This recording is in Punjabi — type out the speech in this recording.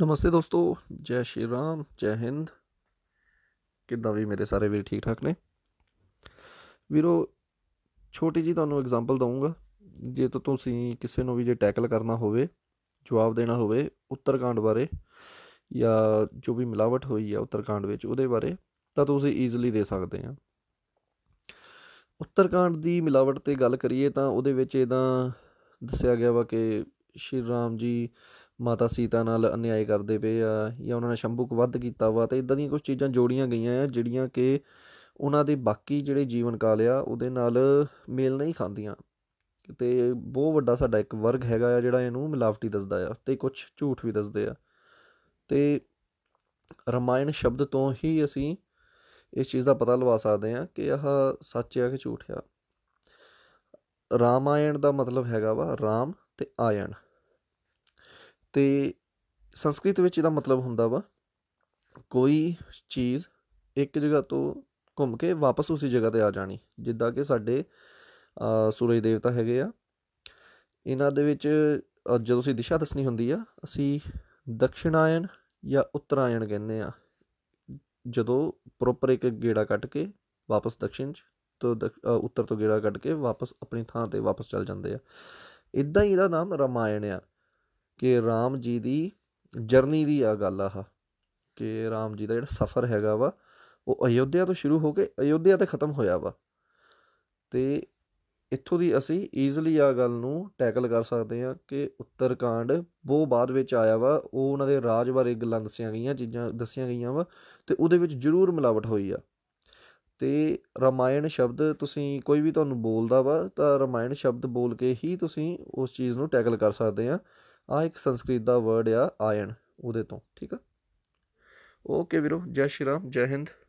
ਨਮਸਤੇ ਦੋਸਤੋ ਜੈ ਸ਼੍ਰੀ ਰਾਮ ਜੈ ਹਿੰਦ ਕਿੱਦਾਂ ਵੀ ਮੇਰੇ ਸਾਰੇ ਵੀਰ ਠੀਕ ਠਾਕ ਨੇ ਵੀਰੋ ਛੋਟੀ ਜੀ ਤੁਹਾਨੂੰ ਐਗਜ਼ਾਮਪਲ ਦਵਾਂਗਾ ਜੇ ਤੋ ਤੁਸੀਂ ਕਿਸੇ ਨੂੰ ਵੀ ਜੇ ਟੈਕਲ ਕਰਨਾ ਹੋਵੇ ਜਵਾਬ ਦੇਣਾ ਹੋਵੇ ਉੱਤਰਕਾਂਡ ਬਾਰੇ ਜਾਂ ਜੋ ਵੀ ਮਿਲਾਵਟ ਹੋਈ ਹੈ ਉੱਤਰਕਾਂਡ ਵਿੱਚ ਉਹਦੇ ਬਾਰੇ ਤਾਂ ਤੁਸੀਂ ਈਜ਼ੀਲੀ ਦੇ ਸਕਦੇ ਆ ਉੱਤਰਕਾਂਡ ਦੀ ਮਿਲਾਵਟ ਤੇ ਗੱਲ ਕਰੀਏ ਤਾਂ ਉਹਦੇ ਵਿੱਚ ਇਹਦਾ ਦੱਸਿਆ ਗਿਆ ਵਾ ਕਿ ਸ਼੍ਰੀ ਰਾਮ ਜੀ ਮਾਤਾ ਸੀਤਾ ਨਾਲ ਅਨਿਆਏ ਕਰਦੇ ਪਏ ਆ ਜਾਂ ਉਹਨਾਂ ਨੇ ਸ਼ੰਭੂ ਵੱਧ ਕੀਤਾ ਵਾ ਤੇ ਇਦਾਂ ਦੀਆਂ ਕੁਝ ਚੀਜ਼ਾਂ ਜੋੜੀਆਂ ਗਈਆਂ ਆ ਜਿਹੜੀਆਂ ਕਿ ਉਹਨਾਂ ਦੇ ਬਾਕੀ ਜਿਹੜੇ ਜੀਵਨ ਕਾਲ ਆ ਉਹਦੇ ਨਾਲ ਮੇਲ ਨਹੀਂ ਖਾਂਦੀਆਂ ਤੇ ਬਹੁਤ ਵੱਡਾ ਸਾਡਾ ਇੱਕ ਵਰਗ ਹੈਗਾ ਆ ਜਿਹੜਾ ਇਹਨੂੰ ਮਿਲਾਵਟੀ ਦੱਸਦਾ ਆ ਤੇ ਕੁਝ ਝੂਠ ਵੀ ਦੱਸਦੇ ਆ ਤੇ ਰਮਾਇਣ ਸ਼ਬਦ ਤੋਂ ਹੀ ਅਸੀਂ ਇਸ ਚੀਜ਼ ਦਾ ਪਤਾ ਲਵਾ ਸਕਦੇ ਆ ਕਿ ਆਹ ਸੱਚ ਆ ਕਿ ਝੂਠ ਆ ਰਾਮਾਇਣ ਦਾ ਮਤਲਬ ਹੈਗਾ ਵਾ ਰਾਮ ਤੇ ਆਇਣ ਤੇ ਸੰਸਕ੍ਰਿਤ ਵਿੱਚ ਇਹਦਾ ਮਤਲਬ ਹੁੰਦਾ ਵਾ ਕੋਈ ਚੀਜ਼ ਇੱਕ ਜਗ੍ਹਾ ਤੋਂ ਘੁੰਮ ਕੇ ਵਾਪਸ ਉਸੇ ਜਗ੍ਹਾ ਤੇ ਆ ਜਾਣੀ ਜਿੱਦਾਂ ਕਿ ਸਾਡੇ ਸੂਰਜ ਦੇਵਤਾ ਹੈਗੇ ਆ ਇਹਨਾਂ ਦੇ ਵਿੱਚ ਜਦੋਂ ਅਸੀਂ ਦਿਸ਼ਾ ਦੱਸਣੀ ਹੁੰਦੀ ਆ ਅਸੀਂ ਦਕਸ਼ਿਣਾਇਣ ਜਾਂ ਉੱਤਰਾਇਣ ਕਹਿੰਦੇ ਆ ਜਦੋਂ ਪ੍ਰੋਪਰ ਇੱਕ ਗੇੜਾ ਕੱਟ ਕੇ ਵਾਪਸ ਦਕਸ਼ਿਣ ਚ ਤੋਂ ਉੱਤਰ ਤੋਂ ਗੇੜਾ ਕੱਟ ਕੇ ਵਾਪਸ ਆਪਣੀ ਥਾਂ ਤੇ ਵਾਪਸ ਚੱਲ ਜਾਂਦੇ ਆ ਇਦਾਂ ਹੀ ਇਹਦਾ ਨਾਮ ਰਮਾਇਣ ਆ ਕਿ ਰਾਮ ਜੀ ਦੀ ਜਰਨੀ ਦੀ ਆ ਗੱਲ ਆ ਕਿ ਰਾਮ ਜੀ ਦਾ ਜਿਹੜਾ ਸਫ਼ਰ ਹੈਗਾ ਵਾ ਉਹ ਅਯੋਧਿਆ ਤੋਂ ਸ਼ੁਰੂ ਹੋ ਕੇ ਅਯੋਧਿਆ ਤੇ ਖਤਮ ਹੋਇਆ ਵਾ ਤੇ ਇੱਥੋਂ ਦੀ ਅਸੀਂ ਈਜ਼ੀਲੀ ਆ ਗੱਲ ਨੂੰ ਟੈਕਲ ਕਰ ਸਕਦੇ ਹਾਂ ਕਿ ਉੱਤਰਕਾਂਡ ਬਹੁਤ ਬਾਅਦ ਵਿੱਚ ਆਇਆ ਵਾ ਉਹ ਉਹਨਾਂ ਦੇ ਰਾਜ ਬਾਰੇ ਗੱਲਾਂ ਦੱਸੀਆਂ ਗਈਆਂ ਚੀਜ਼ਾਂ ਦੱਸੀਆਂ ਗਈਆਂ ਵਾ ਤੇ ਉਹਦੇ ਵਿੱਚ ਜ਼ਰੂਰ ਮਿਲਾਵਟ ਹੋਈ ਆ ਤੇ ਰਮਾਇਣ ਸ਼ਬਦ ਤੁਸੀਂ ਕੋਈ ਵੀ ਤੁਹਾਨੂੰ ਬੋਲਦਾ ਵਾ ਤਾਂ ਰਮਾਇਣ ਸ਼ਬਦ ਬੋਲ ਕੇ ਹੀ ਤੁਸੀਂ ਉਸ ਚੀਜ਼ ਨੂੰ ਟੈਕਲ ਕਰ ਸਕਦੇ ਆ ਆ ਇੱਕ ਸੰਸਕ੍ਰਿਤ ਦਾ ਵਰਡ ਆ ਆਇਨ ਉਹਦੇ ਤੋਂ ਠੀਕ ਆ ਓਕੇ ਵੀਰੋ ਜੈ ਸ਼੍ਰੀ ਰਾਮ ਜੈ ਹਿੰਦ